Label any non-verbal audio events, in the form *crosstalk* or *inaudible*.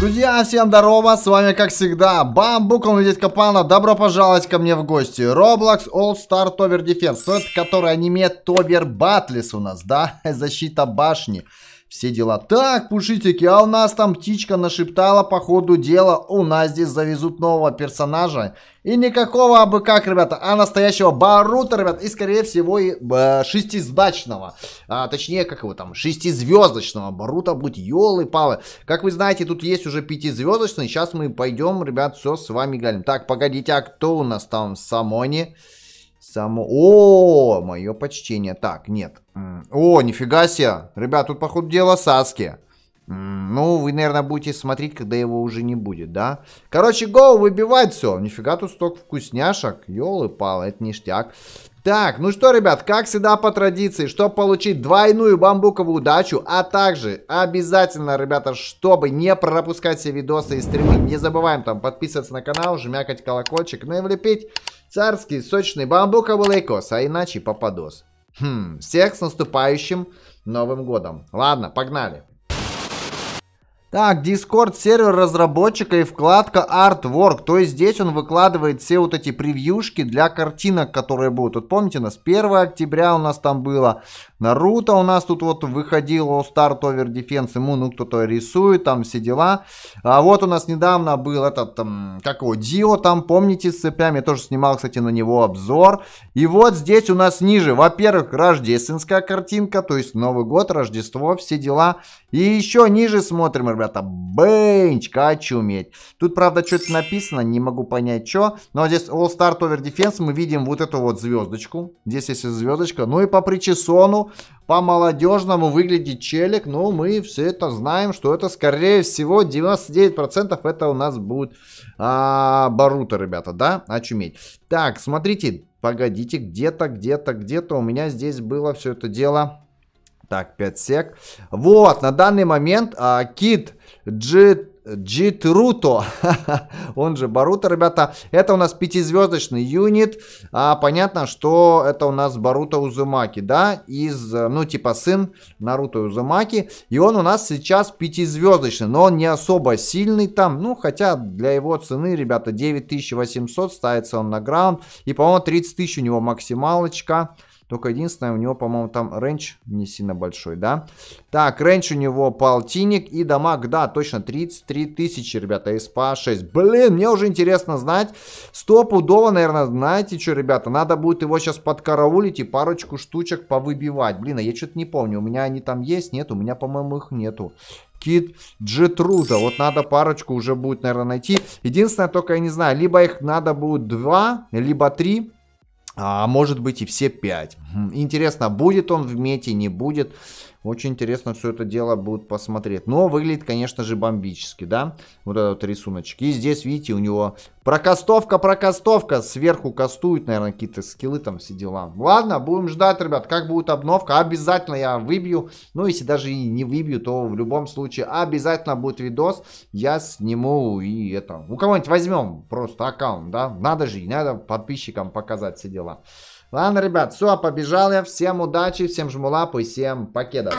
Друзья, всем здорово, с вами как всегда Бамбук, он здесь Капана, добро пожаловать ко мне в гости Roblox All Star Tower Defense, это который аниме Tower Battles у нас, да, *laughs* защита башни все дела. Так, пушитики, а у нас там птичка нашептала по ходу дела, у нас здесь завезут нового персонажа. И никакого абы как, ребята, а настоящего Барута, ребят, и скорее всего и э, шестиздачного, а, точнее, как его там, шестизвездочного Барута будет, елы-палы. Как вы знаете, тут есть уже пятизвездочный, сейчас мы пойдем, ребят, все с вами галим. Так, погодите, а кто у нас там в Самоне? Само... О, мое почтение. Так, нет. О, нифига себе. Ребят, тут, походу, дело Саски. Ну, вы, наверное, будете смотреть, когда его уже не будет, да? Короче, гоу, выбивать все. Нифига тут столько вкусняшек. Ёлы-палы, это ништяк. Так, ну что, ребят, как всегда по традиции, чтобы получить двойную бамбуковую удачу, а также обязательно, ребята, чтобы не пропускать все видосы и стримы, не забываем там подписываться на канал, жмякать колокольчик, ну и влепить Царский сочный бамбуковый лейкос, а иначе попадос. Хм, всех с наступающим Новым Годом. Ладно, погнали. Так, Discord сервер разработчика и вкладка Artwork. То есть здесь он выкладывает все вот эти превьюшки для картинок, которые будут. Вот помните, у нас 1 октября у нас там было, Наруто у нас тут вот выходил All Star Tower Defense, ему ну кто-то рисует, там все дела. А вот у нас недавно был этот, там, как его, Дио, там, помните, с цепями, я тоже снимал, кстати, на него обзор. И вот здесь у нас ниже, во-первых, рождественская картинка, то есть Новый год, Рождество, все дела. И еще ниже смотрим, ребята, бенч, хочу уметь. Тут, правда, что-то написано, не могу понять, что. Но здесь All Star Tower Defense мы видим вот эту вот звездочку. Здесь есть звездочка. Ну и по причесону по молодежному выглядит челик. Но ну, мы все это знаем, что это, скорее всего, 99% это у нас будет а, Барута, ребята, да? Очуметь. Так, смотрите, погодите, где-то, где-то, где-то у меня здесь было все это дело... Так, 5 сек. Вот, на данный момент а, Кит G Джит Руто, *laughs* он же Баруто, ребята. Это у нас пятизвездочный юнит. А, понятно, что это у нас Баруто Узумаки, да, из, ну, типа сын Наруто Узумаки. И он у нас сейчас пятизвездочный, но он не особо сильный там. Ну, хотя для его цены, ребята, 9800 ставится он на граунд. И, по-моему, 30 тысяч у него максималочка. Только единственное, у него, по-моему, там рейндж не сильно большой, да? Так, рейндж у него полтинник и дамаг, да, точно 33 тысячи, ребята, СПА 6. Блин, мне уже интересно знать. Стопудово, наверное, знаете что, ребята, надо будет его сейчас подкараулить и парочку штучек повыбивать. Блин, а я что-то не помню, у меня они там есть, нет? У меня, по-моему, их нету. Кит Джетруда. Вот надо парочку уже будет, наверное, найти. Единственное, только я не знаю, либо их надо будет два, либо три а может быть и все пять. Интересно, будет он в мете, не будет. Очень интересно все это дело будет посмотреть. Но выглядит, конечно же, бомбически, да? Вот этот вот рисуночек. И здесь, видите, у него прокастовка, прокастовка. Сверху кастуют, наверное, какие-то скиллы там, все дела. Ладно, будем ждать, ребят, как будет обновка. Обязательно я выбью. Ну, если даже и не выбью, то в любом случае обязательно будет видос. Я сниму и это... У кого-нибудь возьмем просто аккаунт, да? Надо же, надо подписчикам показать все дела. Ладно, ребят, все, побежал я. Всем удачи, всем жму лапу и всем покедов.